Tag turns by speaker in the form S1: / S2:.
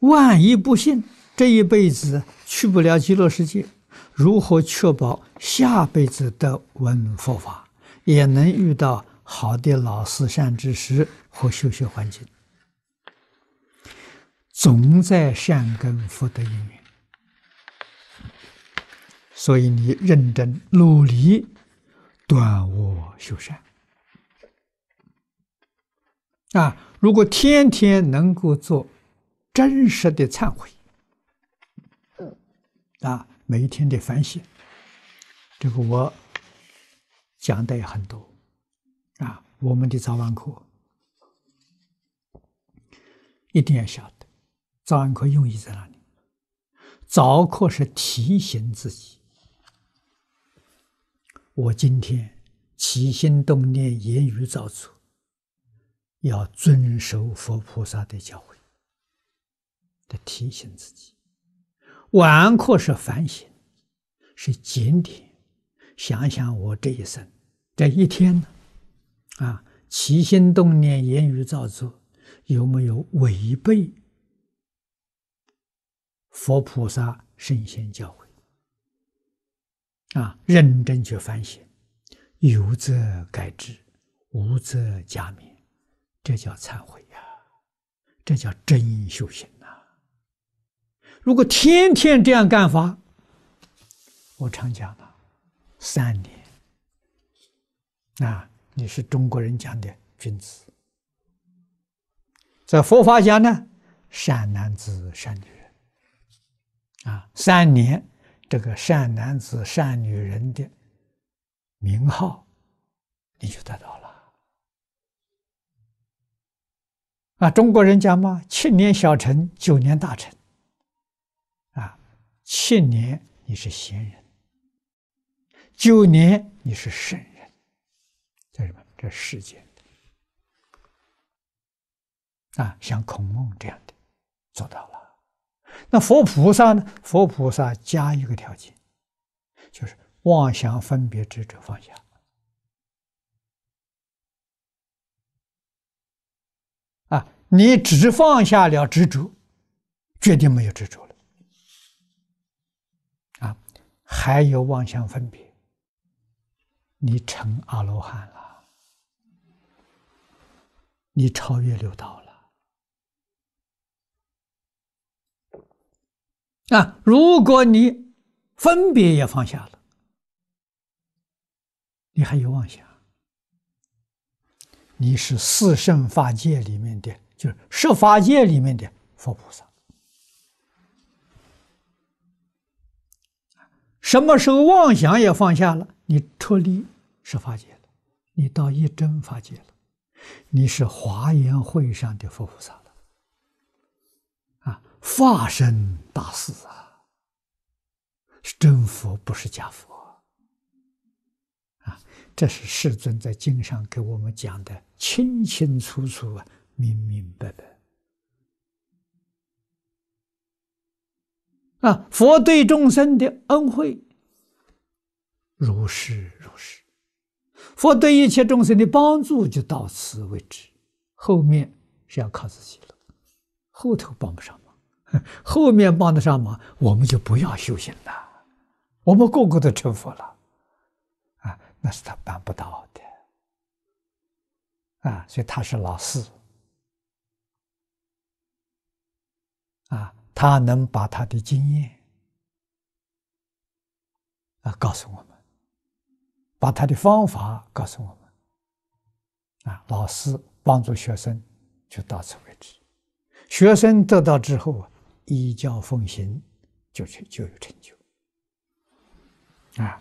S1: 万一不幸这一辈子去不了极乐世界，如何确保下辈子的闻佛法，也能遇到好的老师、善知识和修学环境？总在善根福德因缘，所以你认真努力断恶修善啊！如果天天能够做。真实的忏悔，啊，每一天的反省，这个我讲的也很多，啊，我们的早晚课一定要晓得，早晚课用意在哪里？早课是提醒自己，我今天起心动念、言语造作，要遵守佛菩萨的教诲。的提醒自己，晚课是反省，是检点，想想我这一生，这一天，啊，起心动念、言语造作，有没有违背佛菩萨、圣贤教诲？啊，认真去反省，有则改之，无则加勉，这叫忏悔呀，这叫真修行。如果天天这样干法，我常讲的，三年，啊，你是中国人讲的君子，在佛法讲呢，善男子、善女人，啊，三年这个善男子、善女人的名号，你就得到了。啊，中国人讲嘛，七年小成，九年大成。七年你是贤人，九年你是圣人，叫什么？这世界的啊，像孔孟这样的做到了。那佛菩萨呢？佛菩萨加一个条件，就是妄想分别执着放下。啊，你只放下了执着，决定没有执着了。还有妄想分别，你成阿罗汉了，你超越六道了。啊，如果你分别也放下了，你还有妄想，你是四圣法界里面的就是十法界里面的佛菩萨。什么时候妄想也放下了，你脱离十法界了，你到一真法界了，你是华严会上的菩萨了，啊，化身大事啊，是真佛不是假佛，啊，这是世尊在经上给我们讲的清清楚楚啊，明明白白。啊，佛对众生的恩惠，如是如是。佛对一切众生的帮助就到此为止，后面是要靠自己了。后头帮不上忙，后面帮得上忙，我们就不要修行了。我们个个都成佛了，啊，那是他办不到的。啊，所以他是老四，啊。他能把他的经验啊告诉我们，把他的方法告诉我们啊，老师帮助学生就到此为止，学生得到之后啊，依教奉行，就成就有成就啊。